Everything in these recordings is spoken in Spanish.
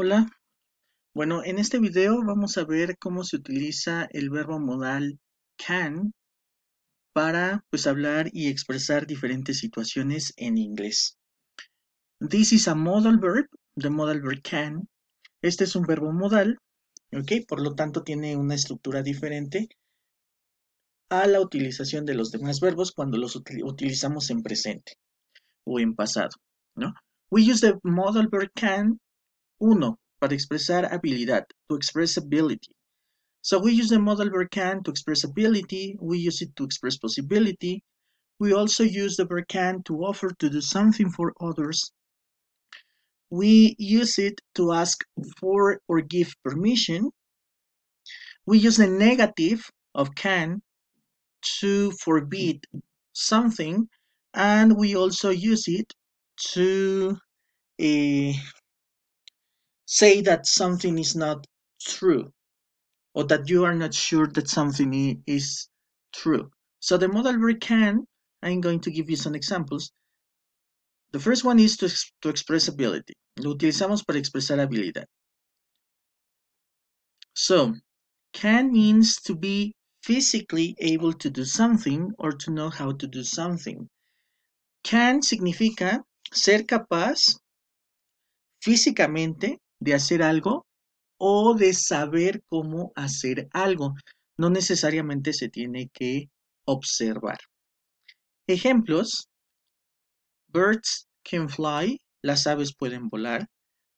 Hola, bueno, en este video vamos a ver cómo se utiliza el verbo modal can para pues hablar y expresar diferentes situaciones en inglés. This is a modal verb, the modal verb can. Este es un verbo modal, ¿ok? Por lo tanto tiene una estructura diferente a la utilización de los demás verbos cuando los utilizamos en presente o en pasado, ¿no? We use the modal verb can uno, para expresar habilidad, to express ability. So we use the modal verb can to express ability, we use it to express possibility, we also use the verb can to offer to do something for others. We use it to ask for or give permission. We use the negative of can to forbid something, and we also use it to uh, say that something is not true or that you are not sure that something is true. So the model can. I'm going to give you some examples. The first one is to, ex to expresability. Lo utilizamos para expresar habilidad. So, can means to be physically able to do something or to know how to do something. Can significa ser capaz físicamente de hacer algo o de saber cómo hacer algo. No necesariamente se tiene que observar. Ejemplos. Birds can fly, las aves pueden volar.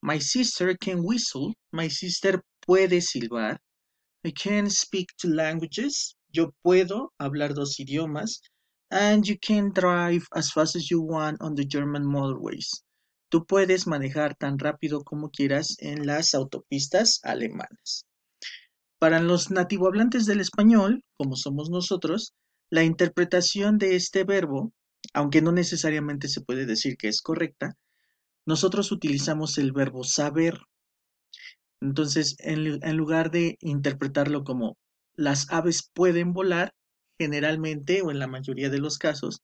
My sister can whistle, my sister puede silbar. I can speak two languages, yo puedo hablar dos idiomas. And you can drive as fast as you want on the German motorways. Tú puedes manejar tan rápido como quieras en las autopistas alemanas. Para los hablantes del español, como somos nosotros, la interpretación de este verbo, aunque no necesariamente se puede decir que es correcta, nosotros utilizamos el verbo saber. Entonces, en, en lugar de interpretarlo como las aves pueden volar, generalmente o en la mayoría de los casos,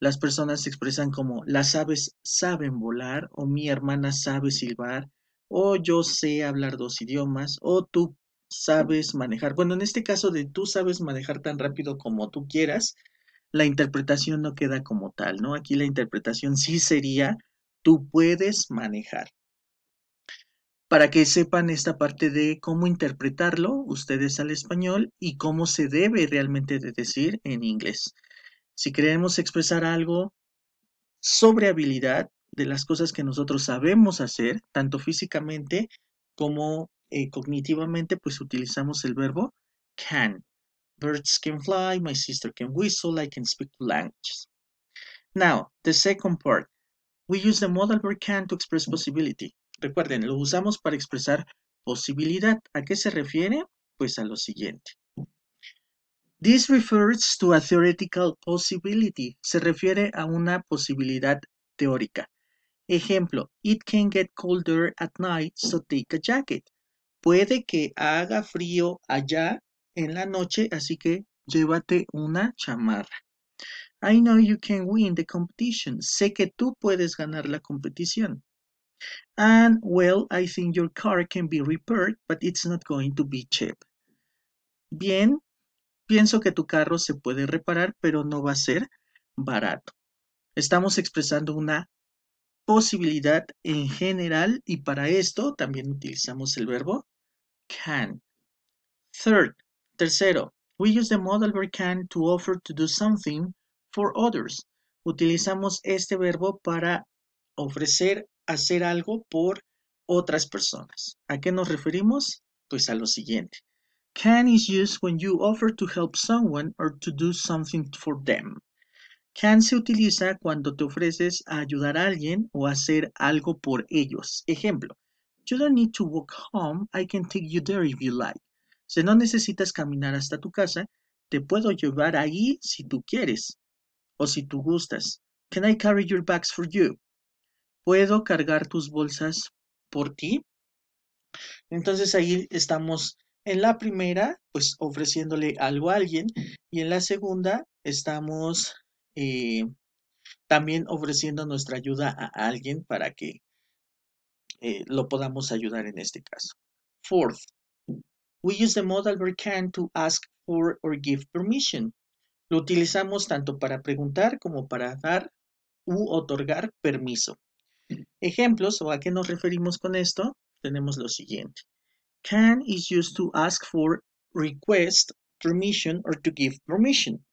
las personas se expresan como las aves saben volar o mi hermana sabe silbar o yo sé hablar dos idiomas o tú sabes manejar. Bueno, en este caso de tú sabes manejar tan rápido como tú quieras, la interpretación no queda como tal, ¿no? Aquí la interpretación sí sería tú puedes manejar. Para que sepan esta parte de cómo interpretarlo ustedes al español y cómo se debe realmente decir en inglés. Si queremos expresar algo sobre habilidad de las cosas que nosotros sabemos hacer, tanto físicamente como eh, cognitivamente, pues utilizamos el verbo can. Birds can fly, my sister can whistle, I can speak two languages. Now, the second part. We use the modal verb can to express possibility. Recuerden, lo usamos para expresar posibilidad. ¿A qué se refiere? Pues a lo siguiente. This refers to a theoretical possibility. Se refiere a una posibilidad teórica. Ejemplo, it can get colder at night, so take a jacket. Puede que haga frío allá en la noche, así que llévate una chamarra. I know you can win the competition. Sé que tú puedes ganar la competición. And well, I think your car can be repaired, but it's not going to be cheap. Bien, Pienso que tu carro se puede reparar, pero no va a ser barato. Estamos expresando una posibilidad en general y para esto también utilizamos el verbo can. Third, tercero, we use the modal verb can to offer to do something for others. Utilizamos este verbo para ofrecer hacer algo por otras personas. ¿A qué nos referimos? Pues a lo siguiente. Can is used when you offer to help someone or to do something for them. Can se utiliza cuando te ofreces a ayudar a alguien o hacer algo por ellos. Ejemplo, you don't need to walk home, I can take you there if you like. Si no necesitas caminar hasta tu casa, te puedo llevar ahí si tú quieres o si tú gustas. Can I carry your bags for you? ¿Puedo cargar tus bolsas por ti? Entonces ahí estamos en la primera, pues ofreciéndole algo a alguien y en la segunda estamos eh, también ofreciendo nuestra ayuda a alguien para que eh, lo podamos ayudar en este caso. Fourth, we use the modal verb can to ask for or give permission. Lo utilizamos tanto para preguntar como para dar u otorgar permiso. Ejemplos o a qué nos referimos con esto, tenemos lo siguiente. Can is used to ask for, request, permission, or to give permission.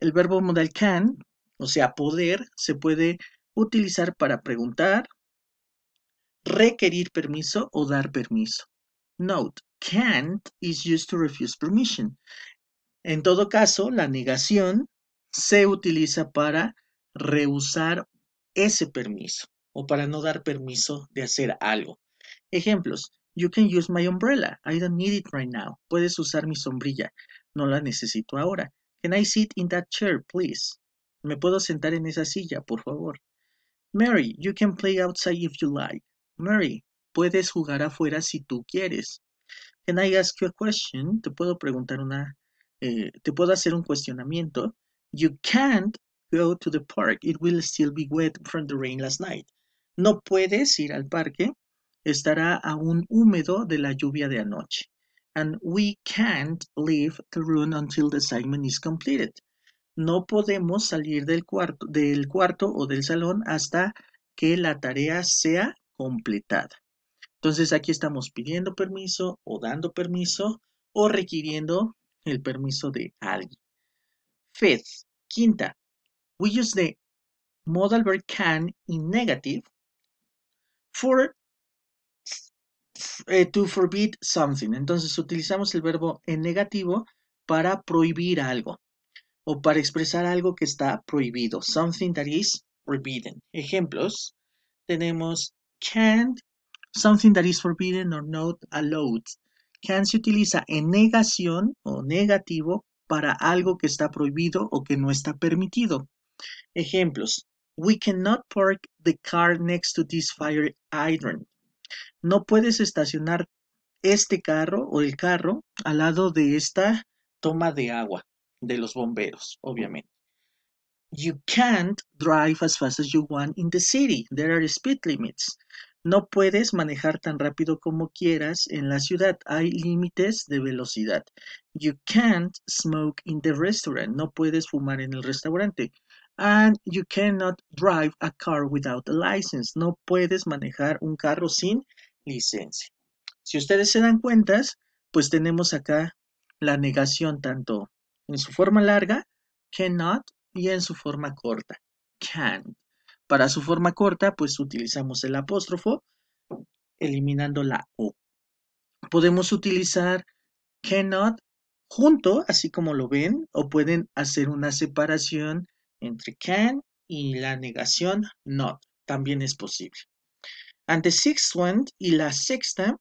El verbo modal can, o sea, poder, se puede utilizar para preguntar, requerir permiso o dar permiso. Note, can't is used to refuse permission. En todo caso, la negación se utiliza para rehusar ese permiso o para no dar permiso de hacer algo. Ejemplos. You can use my umbrella. I don't need it right now. Puedes usar mi sombrilla. No la necesito ahora. Can I sit in that chair, please? Me puedo sentar en esa silla, por favor. Mary, you can play outside if you like. Mary, puedes jugar afuera si tú quieres. Can I ask you a question? Te puedo preguntar una, eh, te puedo hacer un cuestionamiento. You can't go to the park. It will still be wet from the rain last night. No puedes ir al parque estará aún húmedo de la lluvia de anoche. And we can't leave the room until the assignment is completed. No podemos salir del cuarto, del cuarto o del salón hasta que la tarea sea completada. Entonces aquí estamos pidiendo permiso o dando permiso o requiriendo el permiso de alguien. Fifth, quinta, we use the modal verb can in negative for eh, to forbid something. Entonces utilizamos el verbo en negativo para prohibir algo o para expresar algo que está prohibido. Something that is forbidden. Ejemplos. Tenemos can't, something that is forbidden or not allowed. Can se utiliza en negación o negativo para algo que está prohibido o que no está permitido. Ejemplos. We cannot park the car next to this fire hydrant. No puedes estacionar este carro o el carro al lado de esta toma de agua de los bomberos, obviamente. You can't drive as fast as you want in the city. There are speed limits. No puedes manejar tan rápido como quieras en la ciudad. Hay límites de velocidad. You can't smoke in the restaurant. No puedes fumar en el restaurante. And you cannot drive a car without a license. No puedes manejar un carro sin licencia. Si ustedes se dan cuenta, pues tenemos acá la negación tanto en su forma larga, cannot, y en su forma corta, can. Para su forma corta, pues utilizamos el apóstrofo, eliminando la O. Podemos utilizar cannot junto, así como lo ven, o pueden hacer una separación entre can y la negación not. También es posible. And the sixth one y la sexta,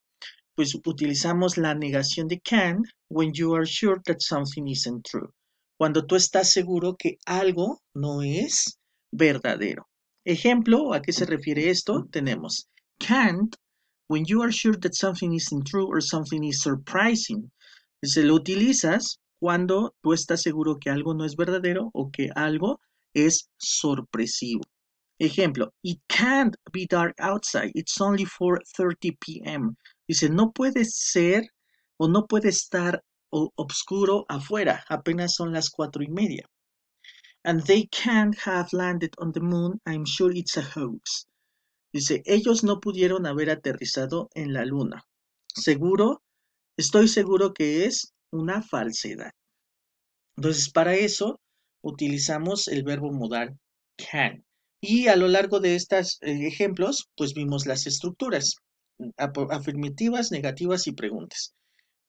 pues utilizamos la negación de can when you are sure that something isn't true. Cuando tú estás seguro que algo no es verdadero. Ejemplo, ¿a qué se refiere esto? Tenemos can't when you are sure that something isn't true or something is surprising. Se lo utilizas cuando tú estás seguro que algo no es verdadero o que algo es sorpresivo. Ejemplo, it can't be dark outside, it's only 4.30 p.m. Dice, no puede ser o no puede estar obscuro afuera, apenas son las cuatro y media. And they can't have landed on the moon, I'm sure it's a hoax. Dice, ellos no pudieron haber aterrizado en la luna. Seguro, estoy seguro que es una falsedad. Entonces, para eso utilizamos el verbo modal can. Y a lo largo de estos eh, ejemplos, pues vimos las estructuras afirmativas, negativas y preguntas.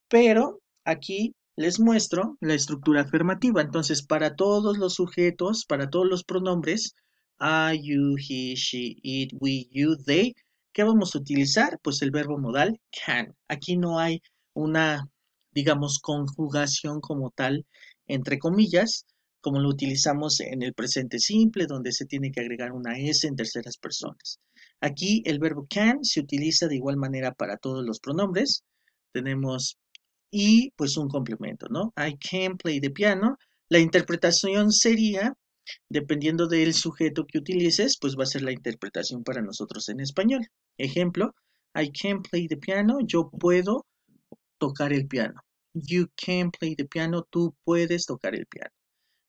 Pero aquí les muestro la estructura afirmativa. Entonces, para todos los sujetos, para todos los pronombres, I, you, he, she, it, we, you, they, ¿qué vamos a utilizar? Pues el verbo modal can. Aquí no hay una digamos, conjugación como tal, entre comillas, como lo utilizamos en el presente simple, donde se tiene que agregar una S en terceras personas. Aquí el verbo can se utiliza de igual manera para todos los pronombres. Tenemos y pues un complemento, ¿no? I can play the piano. La interpretación sería, dependiendo del sujeto que utilices, pues va a ser la interpretación para nosotros en español. Ejemplo, I can play the piano. Yo puedo tocar el piano. You can play the piano, tú puedes tocar el piano.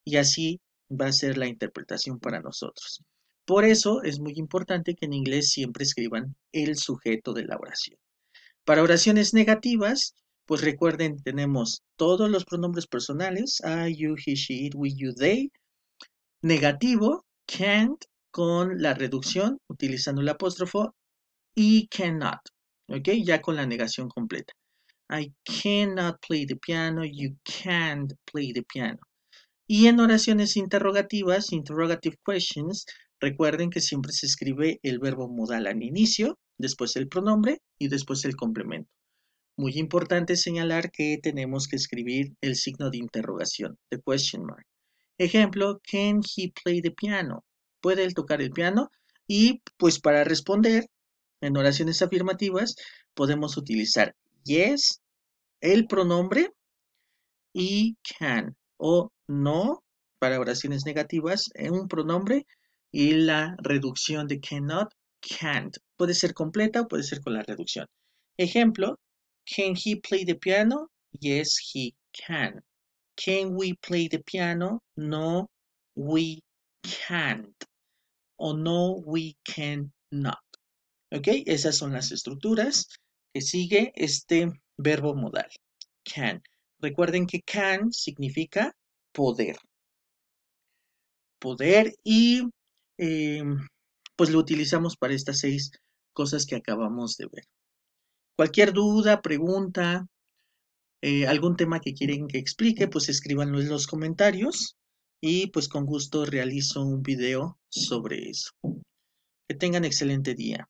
Y así va a ser la interpretación para nosotros. Por eso es muy importante que en inglés siempre escriban el sujeto de la oración. Para oraciones negativas, pues recuerden, tenemos todos los pronombres personales, I, you, he, she, it, we, you, they. Negativo, can't, con la reducción, utilizando el apóstrofo, y cannot, ¿ok? Ya con la negación completa. I cannot play the piano. You can't play the piano. Y en oraciones interrogativas, interrogative questions, recuerden que siempre se escribe el verbo modal al inicio, después el pronombre y después el complemento. Muy importante señalar que tenemos que escribir el signo de interrogación, the question mark. Ejemplo, can he play the piano? ¿Puede él tocar el piano? Y pues para responder en oraciones afirmativas podemos utilizar yes, el pronombre y can o no para oraciones negativas, eh, un pronombre y la reducción de cannot, can't. Puede ser completa o puede ser con la reducción. Ejemplo, can he play the piano? Yes, he can. Can we play the piano? No, we can't. O no, we can not. ¿Ok? Esas son las estructuras que sigue este verbo modal, can. Recuerden que can significa poder. Poder y em, pues lo utilizamos para estas seis cosas que acabamos de ver. Cualquier duda, pregunta, eh, algún tema que quieren que explique, pues escríbanlo en los comentarios y pues con gusto realizo un video sobre eso. Que tengan excelente día.